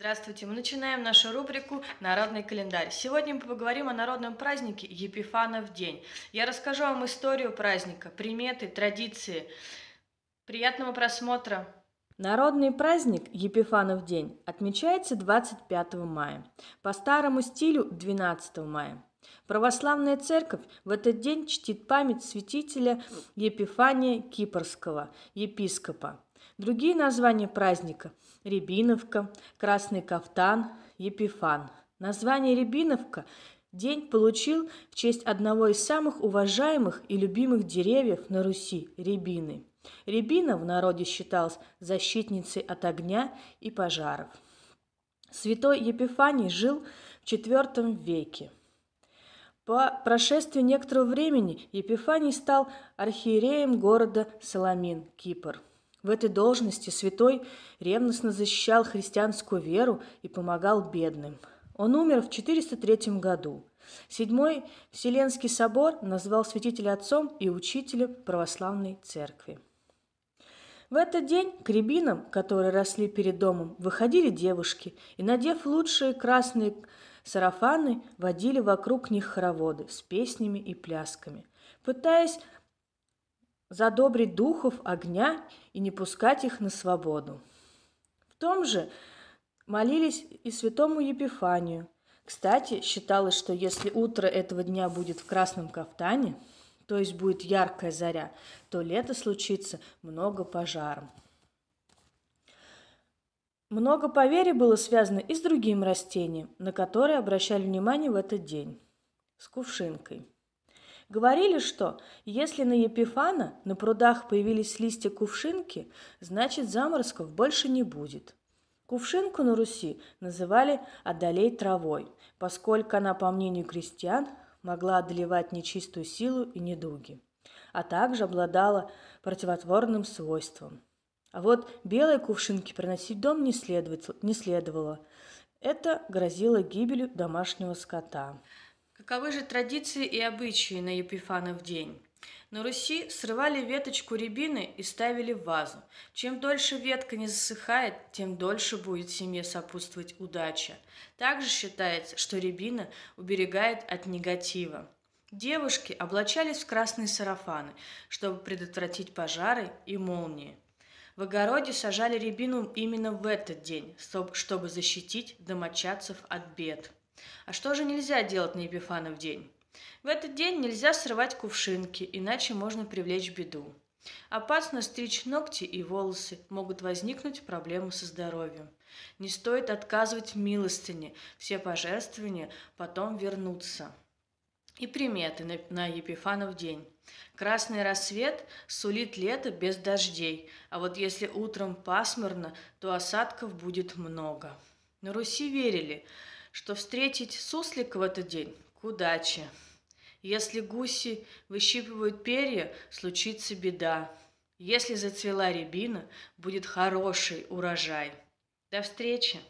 Здравствуйте! Мы начинаем нашу рубрику «Народный календарь». Сегодня мы поговорим о народном празднике Епифанов день. Я расскажу вам историю праздника, приметы, традиции. Приятного просмотра! Народный праздник Епифанов день отмечается 25 мая, по старому стилю 12 мая. Православная церковь в этот день чтит память святителя Епифания Кипрского, епископа. Другие названия праздника – Рябиновка, Красный кафтан, Епифан. Название Рябиновка день получил в честь одного из самых уважаемых и любимых деревьев на Руси – рябины. Рябина в народе считалась защитницей от огня и пожаров. Святой Епифаний жил в IV веке – по прошествии некоторого времени Епифаний стал архиереем города Саламин, Кипр. В этой должности святой ревностно защищал христианскую веру и помогал бедным. Он умер в 403 году. Седьмой Вселенский собор назвал святителя отцом и учителем православной церкви. В этот день к рябинам, которые росли перед домом, выходили девушки и, надев лучшие красные Сарафаны водили вокруг них хороводы с песнями и плясками, пытаясь задобрить духов огня и не пускать их на свободу. В том же молились и святому Епифанию. Кстати, считалось, что если утро этого дня будет в красном кафтане, то есть будет яркая заря, то лето случится много пожаром. Много поверий было связано и с другим растением, на которое обращали внимание в этот день – с кувшинкой. Говорили, что если на Епифана на прудах появились листья кувшинки, значит заморозков больше не будет. Кувшинку на Руси называли «одолей травой», поскольку она, по мнению крестьян, могла одолевать нечистую силу и недуги, а также обладала противотворным свойством – а вот белой кувшинки приносить в дом не, не следовало. Это грозило гибелью домашнего скота. Каковы же традиции и обычаи на Епифанов день? На Руси срывали веточку рябины и ставили в вазу. Чем дольше ветка не засыхает, тем дольше будет семье сопутствовать удача. Также считается, что рябина уберегает от негатива. Девушки облачались в красные сарафаны, чтобы предотвратить пожары и молнии. В огороде сажали рябину именно в этот день, чтобы защитить домочадцев от бед. А что же нельзя делать на Епифанов день? В этот день нельзя срывать кувшинки, иначе можно привлечь беду. Опасно стричь ногти и волосы, могут возникнуть проблемы со здоровьем. Не стоит отказывать милостыне, все пожертвования потом вернутся. И приметы на, на Епифанов день. Красный рассвет сулит лето без дождей, а вот если утром пасмурно, то осадков будет много. На Руси верили, что встретить суслика в этот день к удаче. Если гуси выщипывают перья, случится беда. Если зацвела рябина, будет хороший урожай. До встречи!